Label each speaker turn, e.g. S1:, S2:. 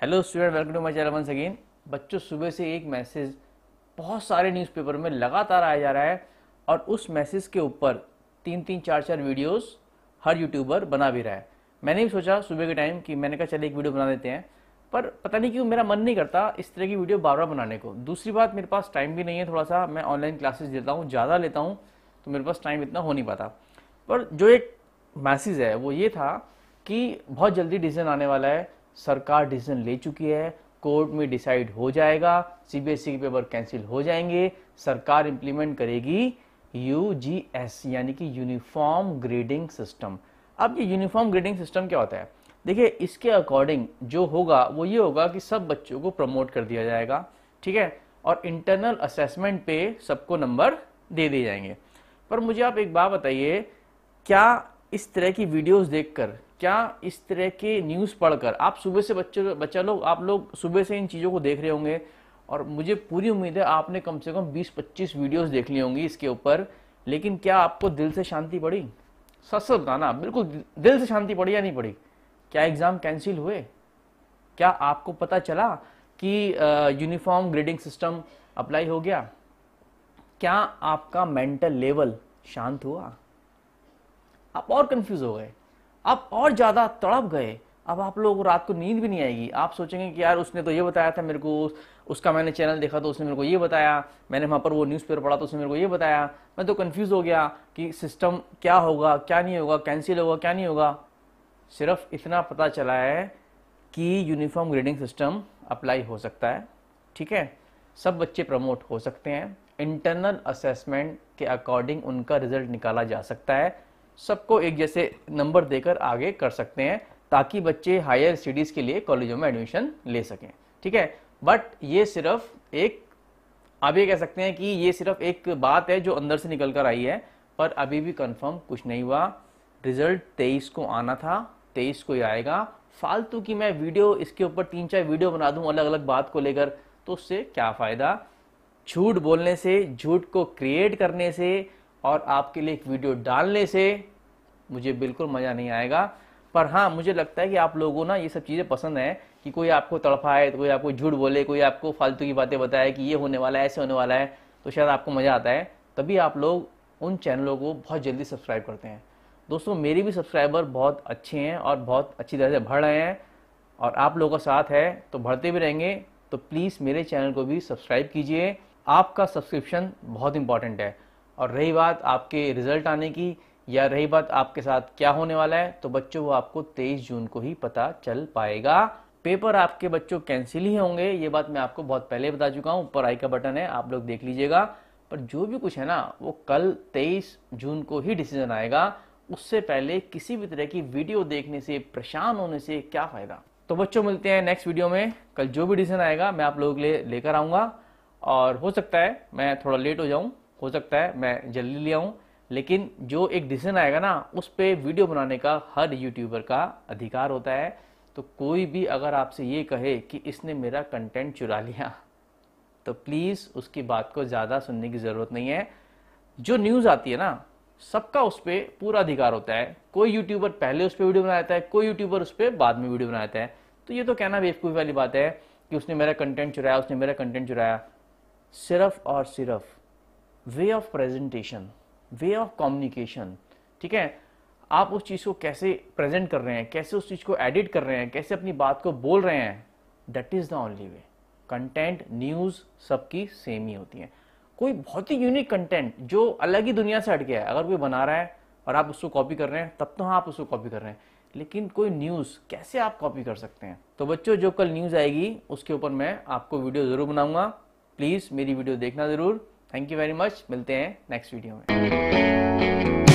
S1: hello student welcome to my channel once again बच्चों सुबह से एक मैसेज बहुत सारे न्यूज़पेपर में लगातार आया जा रहा है और उस मैसेज के ऊपर तीन तीन चार चार वीडियोस हर यूट्यूबर बना भी रहा है मैंने भी सोचा सुबह के टाइम कि मैंने कहा चले एक वीडियो बना देते हैं पर पता नहीं क्यों मेरा मन नहीं करता इस तरह की वीडियो बार बार बनाने को दूसरी बात मेरे पास टाइम भी नहीं है थोड़ा सा मैं ऑनलाइन क्लासेस देता हूँ ज़्यादा लेता हूँ तो मेरे पास टाइम इतना हो नहीं पाता पर जो एक मैसेज है वो ये था कि बहुत जल्दी डिसीजन आने वाला है सरकार डिसीजन ले चुकी है कोर्ट में डिसाइड हो जाएगा सीबीएसई e के पेपर कैंसिल हो जाएंगे सरकार इंप्लीमेंट करेगी यूजीएस यानी कि यूनिफॉर्म ग्रेडिंग सिस्टम अब ये यूनिफॉर्म ग्रेडिंग सिस्टम क्या होता है देखिए इसके अकॉर्डिंग जो होगा वो ये होगा कि सब बच्चों को प्रमोट कर दिया जाएगा ठीक है और इंटरनल असेसमेंट पे सबको नंबर दे दिए जाएंगे पर मुझे आप एक बात बताइए क्या इस तरह की वीडियोस देखकर क्या इस तरह के न्यूज़ पढ़कर आप सुबह से बच्चे बच्चा लोग आप लोग सुबह से इन चीज़ों को देख रहे होंगे और मुझे पूरी उम्मीद है आपने कम से कम 20-25 वीडियोस देख ली होंगी इसके ऊपर लेकिन क्या आपको दिल से शांति पड़ी सच सच बताना बिल्कुल दिल से शांति पड़ी या नहीं पड़ी क्या एग्ज़ाम कैंसिल हुए क्या आपको पता चला कि यूनिफॉर्म ग्रेडिंग सिस्टम अप्लाई हो गया क्या आपका मेंटल लेवल शांत हुआ आप और कंफ्यूज हो गए आप और ज़्यादा तड़प गए अब आप लोग रात को नींद भी नहीं आएगी आप सोचेंगे कि यार उसने तो ये बताया था मेरे को उसका मैंने चैनल देखा तो उसने मेरे को ये बताया मैंने वहाँ पर वो न्यूज़पेपर पढ़ा तो उसने मेरे को ये बताया मैं तो कन्फ्यूज़ हो गया कि सिस्टम क्या होगा क्या नहीं होगा कैंसिल होगा क्या नहीं होगा सिर्फ इतना पता चला है कि यूनिफॉर्म ग्रेडिंग सिस्टम अप्लाई हो सकता है ठीक है सब बच्चे प्रमोट हो सकते हैं इंटरनल असेसमेंट के अकॉर्डिंग उनका रिजल्ट निकाला जा सकता है सबको एक जैसे नंबर देकर आगे कर सकते हैं ताकि बच्चे हायर स्टडीज़ के लिए कॉलेजों में एडमिशन ले सकें ठीक है बट ये सिर्फ एक आप ये कह सकते हैं कि ये सिर्फ एक बात है जो अंदर से निकल कर आई है पर अभी भी कंफर्म कुछ नहीं हुआ रिजल्ट तेईस को आना था तेईस को ही आएगा फालतू की मैं वीडियो इसके ऊपर तीन चार वीडियो बना दूं अलग अलग बात को लेकर तो उससे क्या फ़ायदा झूठ बोलने से झूठ को क्रिएट करने से और आपके लिए एक वीडियो डालने से मुझे बिल्कुल मज़ा नहीं आएगा पर हाँ मुझे लगता है कि आप लोगों ना ये सब चीज़ें पसंद हैं कि कोई आपको तड़फाए तो कोई आपको झूठ बोले कोई आपको फालतू की बातें बताए कि ये होने वाला है ऐसे होने वाला है तो शायद आपको मज़ा आता है तभी आप लोग उन चैनलों को बहुत जल्दी सब्सक्राइब करते हैं दोस्तों मेरे भी सब्सक्राइबर बहुत अच्छे हैं और बहुत अच्छी तरह से बढ़ रहे हैं और आप लोगों का साथ है तो बढ़ते भी रहेंगे तो प्लीज़ मेरे चैनल को भी सब्सक्राइब कीजिए आपका सब्सक्रिप्शन बहुत इंपॉर्टेंट है और रही बात आपके रिजल्ट आने की या रही बात आपके साथ क्या होने वाला है तो बच्चों वो आपको 23 जून को ही पता चल पाएगा पेपर आपके बच्चों कैंसिल ही होंगे ये बात मैं आपको बहुत पहले बता चुका हूँ ऊपर आई का बटन है आप लोग देख लीजिएगा पर जो भी कुछ है ना वो कल 23 जून को ही डिसीजन आएगा उससे पहले किसी भी तरह की वीडियो देखने से परेशान होने से क्या फायदा तो बच्चों मिलते हैं नेक्स्ट वीडियो में कल जो भी डिसीजन आएगा मैं आप लोगों के लिए लेकर आऊंगा और हो सकता है मैं थोड़ा लेट हो जाऊं हो सकता है मैं जल्दी ले आऊँ लेकिन जो एक डिसीजन आएगा ना उस पर वीडियो बनाने का हर यूट्यूबर का अधिकार होता है तो कोई भी अगर आपसे ये कहे कि इसने मेरा कंटेंट चुरा लिया तो प्लीज़ उसकी बात को ज़्यादा सुनने की ज़रूरत नहीं है जो न्यूज़ आती है ना सबका उस पर पूरा अधिकार होता है कोई यूट्यूबर पहले उस पर वीडियो बनाता है कोई यूट्यूबर उस पर बाद में वीडियो बनाता है तो ये तो कहना बेवकूफ़ी वाली बात है कि उसने मेरा कंटेंट चुराया उसने मेरा कंटेंट चुराया सिर्फ और सिर्फ way of presentation way of communication ठीक है आप उस चीज़ को कैसे प्रेजेंट कर रहे हैं कैसे उस चीज़ को एडिट कर रहे हैं कैसे अपनी बात को बोल रहे हैं that is the only way content news सबकी सेम ही होती है कोई बहुत ही यूनिक कंटेंट जो अलग ही दुनिया से हट गया है अगर कोई बना रहा है और आप उसको कॉपी कर रहे हैं तब तो हाँ आप उसको कॉपी कर रहे हैं लेकिन कोई न्यूज़ कैसे आप कॉपी कर सकते हैं तो बच्चों जो कल न्यूज़ आएगी उसके ऊपर मैं आपको वीडियो ज़रूर बनाऊंगा प्लीज़ मेरी वीडियो देखना ज़रूर थैंक यू वेरी मच मिलते हैं नेक्स्ट वीडियो में